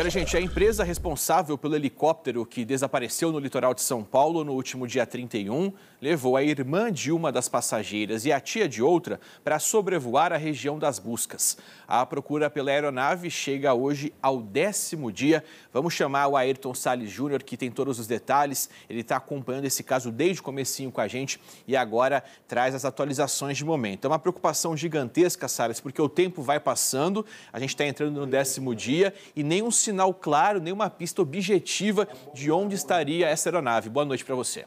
Olha, gente, a empresa responsável pelo helicóptero que desapareceu no litoral de São Paulo no último dia 31 levou a irmã de uma das passageiras e a tia de outra para sobrevoar a região das buscas. A procura pela aeronave chega hoje ao décimo dia. Vamos chamar o Ayrton Salles Júnior, que tem todos os detalhes. Ele está acompanhando esse caso desde o comecinho com a gente e agora traz as atualizações de momento. É uma preocupação gigantesca, Salles, porque o tempo vai passando, a gente está entrando no décimo dia e nenhum sinal claro, nenhuma pista objetiva de onde estaria essa aeronave. Boa noite para você.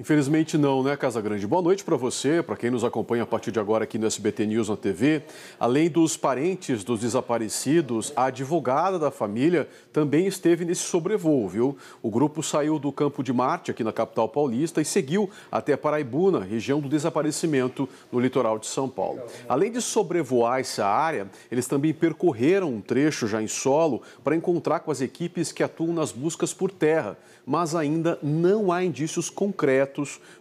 Infelizmente não, né, Casa Grande? Boa noite para você, para quem nos acompanha a partir de agora aqui no SBT News na TV. Além dos parentes dos desaparecidos, a advogada da família também esteve nesse sobrevoo, viu? O grupo saiu do Campo de Marte, aqui na capital paulista, e seguiu até Paraibuna, região do desaparecimento no litoral de São Paulo. Além de sobrevoar essa área, eles também percorreram um trecho já em solo para encontrar com as equipes que atuam nas buscas por terra, mas ainda não há indícios concretos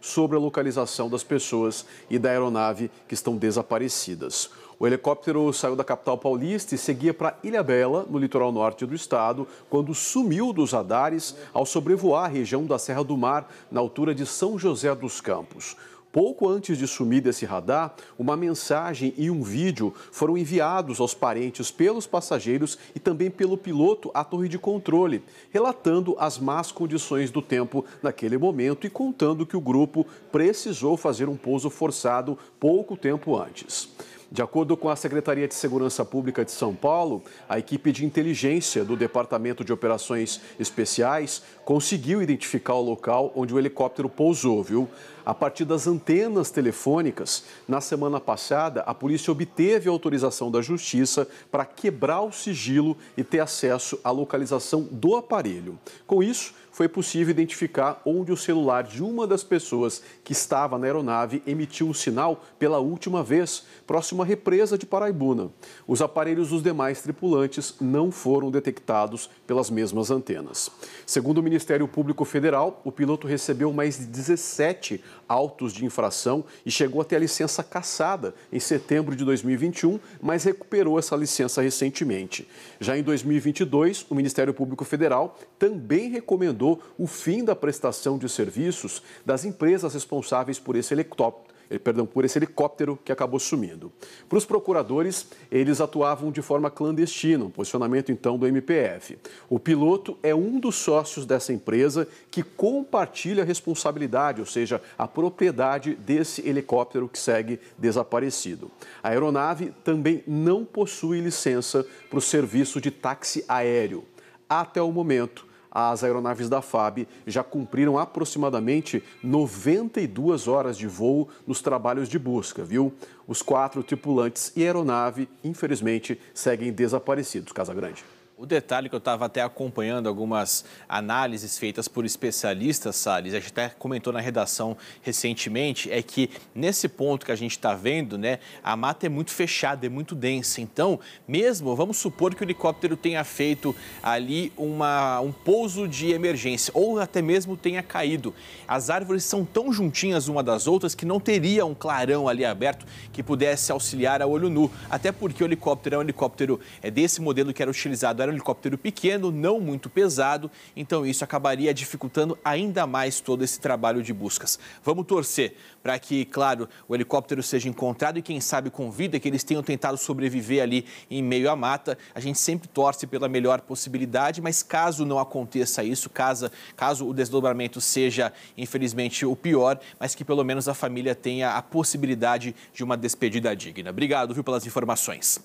sobre a localização das pessoas e da aeronave que estão desaparecidas. O helicóptero saiu da capital paulista e seguia para Ilha Bela, no litoral norte do estado, quando sumiu dos radares ao sobrevoar a região da Serra do Mar, na altura de São José dos Campos. Pouco antes de sumir desse radar, uma mensagem e um vídeo foram enviados aos parentes pelos passageiros e também pelo piloto à torre de controle, relatando as más condições do tempo naquele momento e contando que o grupo precisou fazer um pouso forçado pouco tempo antes. De acordo com a Secretaria de Segurança Pública de São Paulo, a equipe de inteligência do Departamento de Operações Especiais conseguiu identificar o local onde o helicóptero pousou, viu? A partir das antenas telefônicas, na semana passada, a polícia obteve a autorização da Justiça para quebrar o sigilo e ter acesso à localização do aparelho. Com isso, foi possível identificar onde o celular de uma das pessoas que estava na aeronave emitiu o sinal pela última vez, próximo uma represa de Paraibuna. Os aparelhos dos demais tripulantes não foram detectados pelas mesmas antenas. Segundo o Ministério Público Federal, o piloto recebeu mais de 17 autos de infração e chegou até a licença cassada em setembro de 2021, mas recuperou essa licença recentemente. Já em 2022, o Ministério Público Federal também recomendou o fim da prestação de serviços das empresas responsáveis por esse helicóptero eh, perdão, por esse helicóptero que acabou sumindo. Para os procuradores, eles atuavam de forma clandestina, um posicionamento então do MPF. O piloto é um dos sócios dessa empresa que compartilha a responsabilidade, ou seja, a propriedade desse helicóptero que segue desaparecido. A aeronave também não possui licença para o serviço de táxi aéreo. Até o momento, as aeronaves da FAB já cumpriram aproximadamente 92 horas de voo nos trabalhos de busca, viu? Os quatro tripulantes e aeronave, infelizmente, seguem desaparecidos, Casa Grande. O detalhe que eu estava até acompanhando algumas análises feitas por especialistas, Salles, a gente até comentou na redação recentemente, é que nesse ponto que a gente está vendo, né, a mata é muito fechada, é muito densa. Então, mesmo, vamos supor que o helicóptero tenha feito ali uma, um pouso de emergência, ou até mesmo tenha caído. As árvores são tão juntinhas uma das outras que não teria um clarão ali aberto que pudesse auxiliar a olho nu. Até porque o helicóptero é um helicóptero é desse modelo que era utilizado era um helicóptero pequeno, não muito pesado, então isso acabaria dificultando ainda mais todo esse trabalho de buscas. Vamos torcer para que, claro, o helicóptero seja encontrado e quem sabe com vida, que eles tenham tentado sobreviver ali em meio à mata. A gente sempre torce pela melhor possibilidade, mas caso não aconteça isso, caso, caso o desdobramento seja, infelizmente, o pior, mas que pelo menos a família tenha a possibilidade de uma despedida digna. Obrigado, viu, pelas informações.